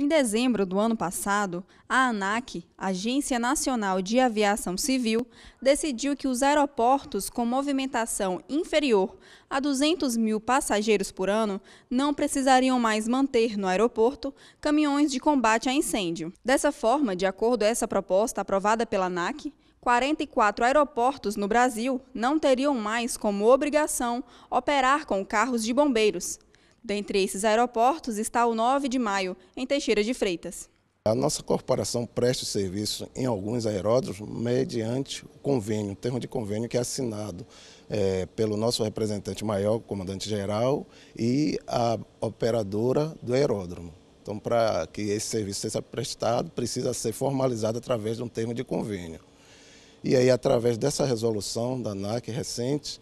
Em dezembro do ano passado, a ANAC, Agência Nacional de Aviação Civil, decidiu que os aeroportos com movimentação inferior a 200 mil passageiros por ano não precisariam mais manter no aeroporto caminhões de combate a incêndio. Dessa forma, de acordo com essa proposta aprovada pela ANAC, 44 aeroportos no Brasil não teriam mais como obrigação operar com carros de bombeiros, Dentre esses aeroportos está o 9 de maio, em Teixeira de Freitas. A nossa corporação presta serviço em alguns aeródromos mediante o convênio, o termo de convênio que é assinado é, pelo nosso representante maior, comandante-geral, e a operadora do aeródromo. Então, para que esse serviço seja prestado, precisa ser formalizado através de um termo de convênio. E aí, através dessa resolução da ANAC recente,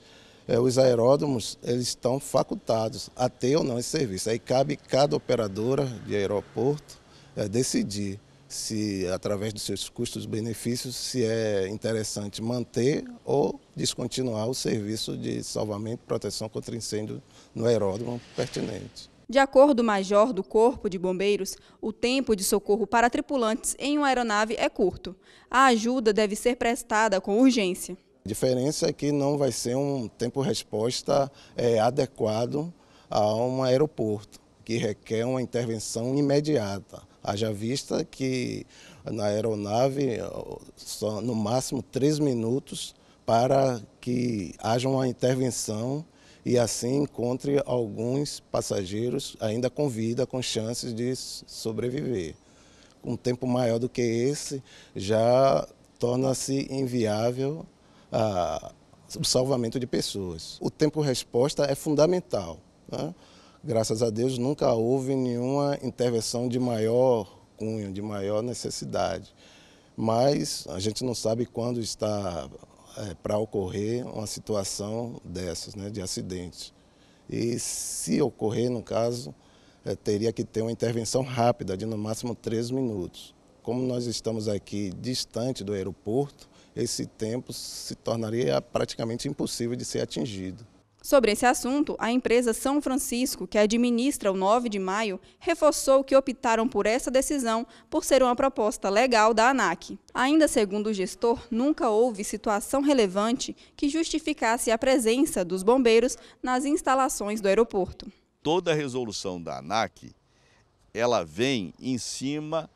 é, os aeródromos eles estão facultados a ter ou não esse serviço. Aí cabe cada operadora de aeroporto é, decidir se, através dos seus custos-benefícios, se é interessante manter ou descontinuar o serviço de salvamento e proteção contra incêndio no aeródromo pertinente. De acordo com o major do Corpo de Bombeiros, o tempo de socorro para tripulantes em uma aeronave é curto. A ajuda deve ser prestada com urgência. A diferença é que não vai ser um tempo-resposta é, adequado a um aeroporto, que requer uma intervenção imediata. Haja vista que na aeronave, só no máximo três minutos para que haja uma intervenção e assim encontre alguns passageiros ainda com vida, com chances de sobreviver. Um tempo maior do que esse já torna-se inviável o salvamento de pessoas. O tempo-resposta é fundamental. Né? Graças a Deus nunca houve nenhuma intervenção de maior cunho, de maior necessidade. Mas a gente não sabe quando está é, para ocorrer uma situação dessas, né, de acidentes. E se ocorrer, no caso, é, teria que ter uma intervenção rápida, de no máximo três minutos. Como nós estamos aqui distante do aeroporto, esse tempo se tornaria praticamente impossível de ser atingido. Sobre esse assunto, a empresa São Francisco, que administra o 9 de maio, reforçou que optaram por essa decisão por ser uma proposta legal da ANAC. Ainda segundo o gestor, nunca houve situação relevante que justificasse a presença dos bombeiros nas instalações do aeroporto. Toda a resolução da ANAC, ela vem em cima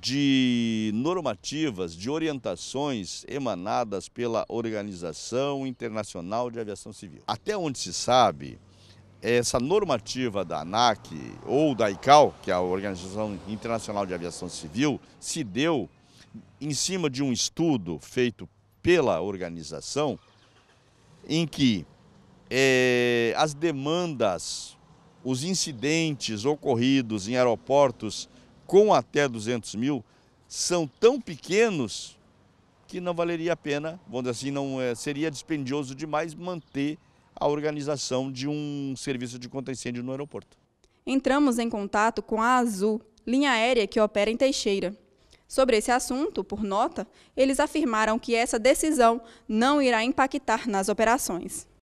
de normativas, de orientações emanadas pela Organização Internacional de Aviação Civil. Até onde se sabe, essa normativa da ANAC ou da ICAO, que é a Organização Internacional de Aviação Civil, se deu em cima de um estudo feito pela organização em que é, as demandas, os incidentes ocorridos em aeroportos com até 200 mil são tão pequenos que não valeria a pena, vamos dizer assim, não é, seria dispendioso demais manter a organização de um serviço de contra-incêndio no aeroporto. Entramos em contato com a Azul, linha aérea que opera em Teixeira. Sobre esse assunto, por nota, eles afirmaram que essa decisão não irá impactar nas operações.